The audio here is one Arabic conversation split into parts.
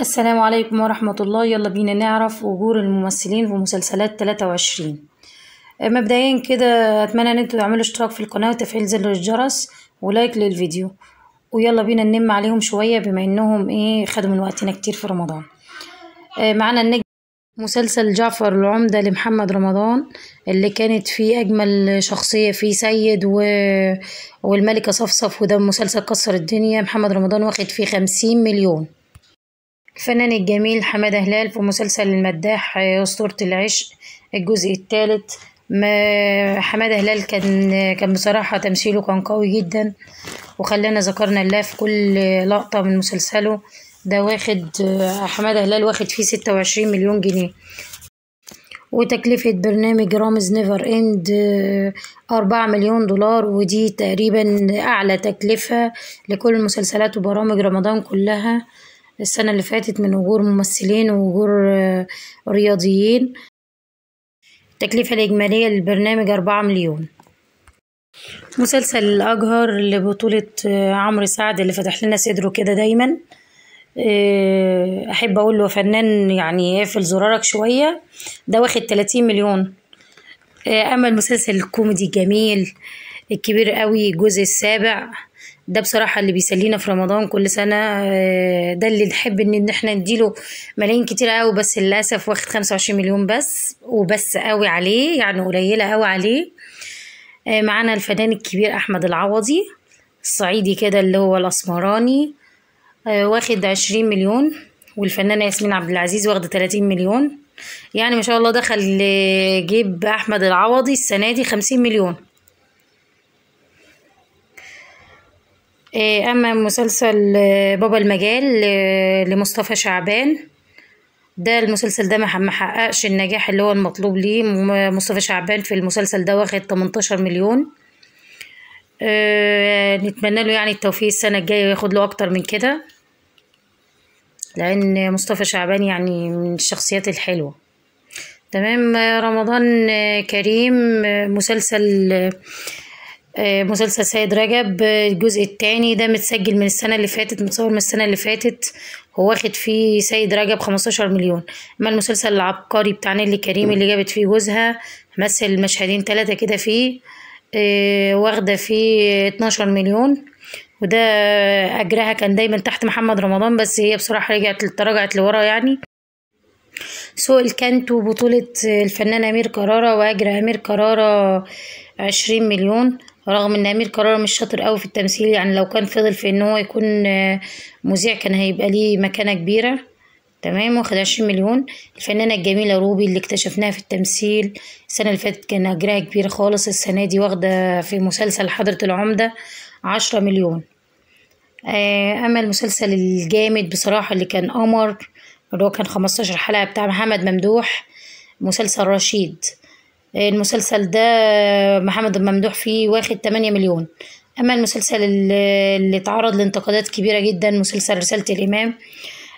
السلام عليكم ورحمة الله يلا بينا نعرف أجور الممثلين في مسلسلات 23 آه، مبدئيا كده أتمنى إن انتوا تعملوا اشتراك في القناة وتفعيل زر الجرس ولايك للفيديو ويلا بينا ننم عليهم شوية بما إنهم إيه خدوا من وقتنا كتير في رمضان آه، معانا النجم مسلسل جعفر العمدة لمحمد رمضان اللي كانت فيه أجمل شخصية فيه سيد و... والملكة صفصف وده مسلسل كسر الدنيا محمد رمضان واخد فيه خمسين مليون الفنان الجميل حمادة هلال في مسلسل المداح آه، أسطورة العشق الجزء الثالث حمادة هلال كان كان بصراحة تمثيله كان قوي جدا وخلانا ذكرنا الله في كل لقطة من مسلسله ده واخد آه، حمادة هلال واخد فيه ستة وعشرين مليون جنيه وتكلفة برنامج رامز نيفر اند آه، أربعة مليون دولار ودي تقريبا أعلى تكلفة لكل مسلسلات وبرامج رمضان كلها السنة اللي فاتت من أجور ممثلين وأجور آه، رياضيين التكلفة الإجمالية للبرنامج أربعة مليون مسلسل الأجهر لبطولة آه، عمرو سعد اللي فتح لنا صدره كده دايما آه، أحب أقول له فنان يعني يقفل زرارك شوية ده واخد تلاتين مليون أما المسلسل الكوميدي الجميل الكبير قوي الجزء السابع ده بصراحة اللي بيسلينا في رمضان كل سنة آه، ده اللي نحب ان احنا نديله ملايين كتير قوي بس للأسف واخد خمسة وعشرين مليون بس وبس قوي عليه يعني قليلة قوي عليه آه، معانا الفنان الكبير أحمد العوضي الصعيدي كده اللي هو الأسمراني آه، واخد عشرين مليون والفنانة ياسمين عبد العزيز واخدة تلاتين مليون يعني ما شاء الله دخل جيب أحمد العوضي السنة دي خمسين مليون آه، أما مسلسل آه، بابا المجال آه، لمصطفى شعبان ده المسلسل ده محققش النجاح اللي هو المطلوب ليه مصطفى شعبان في المسلسل ده واخد 18 مليون أه نتمنى له يعني التوفيق السنة الجاية وياخد له أكتر من كده لأن مصطفى شعبان يعني من الشخصيات الحلوة تمام رمضان كريم مسلسل آه، مسلسل سيد رجب الجزء التاني ده متسجل من السنة اللي فاتت متصور من السنة اللي فاتت هو واخد فيه سيد رجب خمستاشر مليون اما المسلسل العبقري بتاع نيلي كريم اللي جابت فيه جوزها مثل مشهدين تلاتة كده فيه آه، واخدة فيه اتناشر مليون وده أجرها كان دايما تحت محمد رمضان بس هي بصراحة رجعت تراجعت لورا يعني سوق الكانت وبطولة الفنان أمير كرارة وأجر أمير كرارة عشرين مليون رغم ان امير كرارة مش شاطر قوي في التمثيل يعني لو كان فضل في ان هو يكون آه، مذيع كان هيبقى ليه مكانة كبيرة تمام واخد عشرين مليون الفنانة الجميلة روبي اللي اكتشفناها في التمثيل السنة اللي فاتت كان أجرها كبير خالص السنة دي واخدة في مسلسل حضرة العمدة عشرة مليون آه، أما المسلسل الجامد بصراحة اللي كان قمر اللي هو كان خمستاشر حلقة بتاع محمد ممدوح مسلسل رشيد المسلسل ده محمد الممدوح فيه واخد تمانية مليون أما المسلسل اللي اتعرض لانتقادات كبيرة جدا مسلسل رسالة الإمام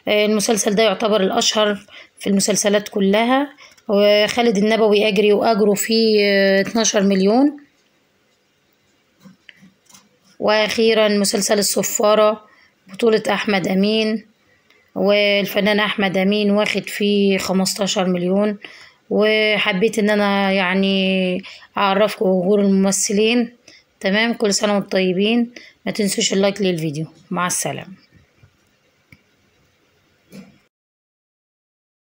المسلسل ده يعتبر الأشهر في المسلسلات كلها وخالد النبوي أجري وأجره فيه آه، اتناشر مليون وأخيرا مسلسل الصفارة بطولة أحمد أمين والفنان أحمد أمين واخد فيه خمستاشر مليون وحبيت ان انا يعني اعرفكم اجور الممثلين تمام كل سنه وانتم طيبين ما تنسوش اللايك للفيديو مع السلامه